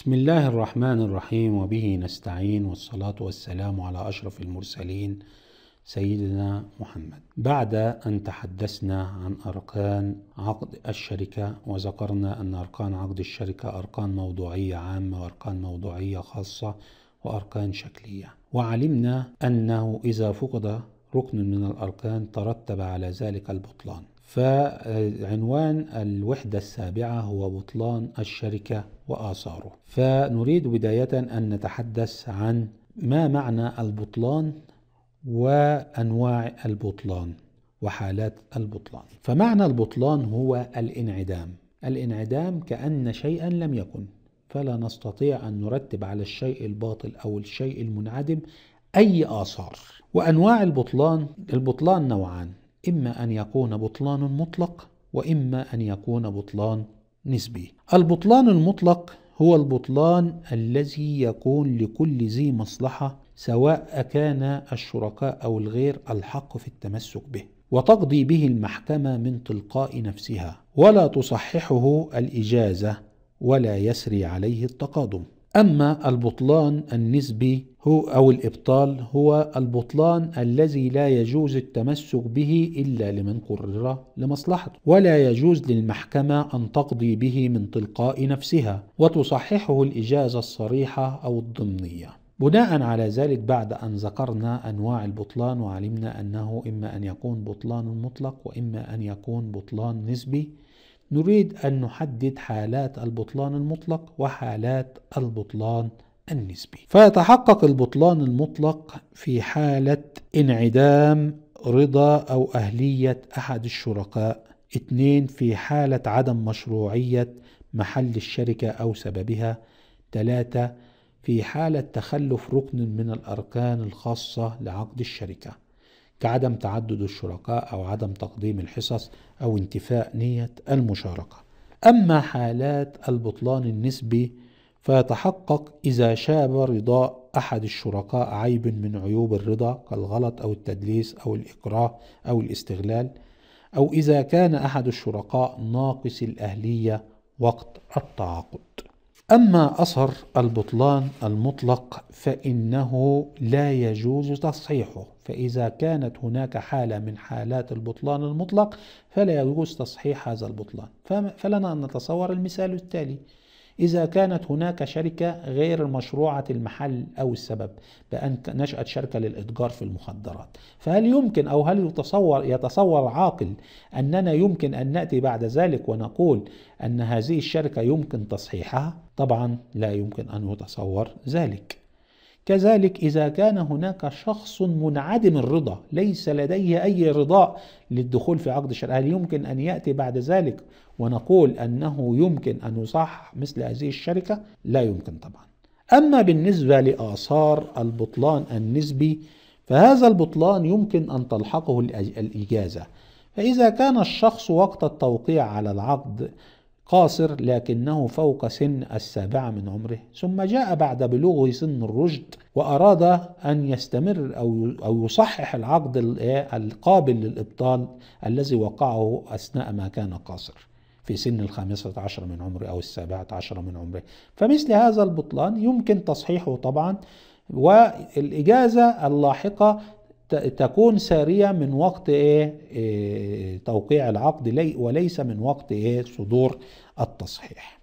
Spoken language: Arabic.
بسم الله الرحمن الرحيم وبه نستعين والصلاة والسلام على أشرف المرسلين سيدنا محمد بعد أن تحدثنا عن أركان عقد الشركة وذكرنا أن أركان عقد الشركة أركان موضوعية عامة وأركان موضوعية خاصة وأركان شكلية وعلمنا أنه إذا فقد ركن من الأركان ترتب على ذلك البطلان فعنوان الوحدة السابعة هو بطلان الشركة وآثاره فنريد بداية أن نتحدث عن ما معنى البطلان وأنواع البطلان وحالات البطلان فمعنى البطلان هو الانعدام الانعدام كأن شيئا لم يكن فلا نستطيع أن نرتب على الشيء الباطل أو الشيء المنعدم أي آثار وأنواع البطلان البطلان نوعان إما أن يكون بطلان مطلق وإما أن يكون بطلان نسبي البطلان المطلق هو البطلان الذي يكون لكل ذي مصلحة سواء أكان الشركاء أو الغير الحق في التمسك به وتقضي به المحكمة من تلقاء نفسها ولا تصححه الإجازة ولا يسري عليه التقادم أما البطلان النسبي هو أو الإبطال هو البطلان الذي لا يجوز التمسك به إلا لمن قرر لمصلحته ولا يجوز للمحكمة أن تقضي به من تلقاء نفسها وتصححه الإجازة الصريحة أو الضمنية بناء على ذلك بعد أن ذكرنا أنواع البطلان وعلمنا أنه إما أن يكون بطلان مطلق وإما أن يكون بطلان نسبي نريد أن نحدد حالات البطلان المطلق وحالات البطلان النسبي فيتحقق البطلان المطلق في حالة انعدام رضا أو أهلية أحد الشركاء اثنين في حالة عدم مشروعية محل الشركة أو سببها ثلاثة في حالة تخلف ركن من الأركان الخاصة لعقد الشركة كعدم تعدد الشركاء أو عدم تقديم الحصص أو انتفاء نية المشاركة. أما حالات البطلان النسبي فيتحقق إذا شاب رضاء أحد الشركاء عيب من عيوب الرضا كالغلط أو التدليس أو الإكراه أو الاستغلال أو إذا كان أحد الشركاء ناقص الأهلية وقت التعاقد. أما أثر البطلان المطلق فإنه لا يجوز تصحيحه فإذا كانت هناك حالة من حالات البطلان المطلق فلا يجوز تصحيح هذا البطلان فلنا أن نتصور المثال التالي إذا كانت هناك شركة غير مشروعة المحل أو السبب بأن نشأت شركة للإتجار في المخدرات فهل يمكن أو هل يتصور, يتصور عاقل أننا يمكن أن نأتي بعد ذلك ونقول أن هذه الشركة يمكن تصحيحها؟ طبعا لا يمكن أن يتصور ذلك كذلك إذا كان هناك شخص منعدم الرضا ليس لديه أي رضاء للدخول في عقد الشرع هل يمكن أن يأتي بعد ذلك ونقول أنه يمكن أن يصحح مثل هذه الشركة لا يمكن طبعا أما بالنسبة لآثار البطلان النسبي فهذا البطلان يمكن أن تلحقه الإجازة فإذا كان الشخص وقت التوقيع على العقد قاصر لكنه فوق سن السابعة من عمره ثم جاء بعد بلوغ سن الرشد وأراد أن يستمر أو أو يصحح العقد إيه، القابل للإبطال الذي وقعه أثناء ما كان قاصر في سن الخامسة عشر من عمره أو السابعة عشر من عمره فمثل هذا البطلان يمكن تصحيحه طبعا والإجازة اللاحقة تكون سارية من وقت إيه, إيه توقيع العقد وليس من وقت إيه صدور التصحيح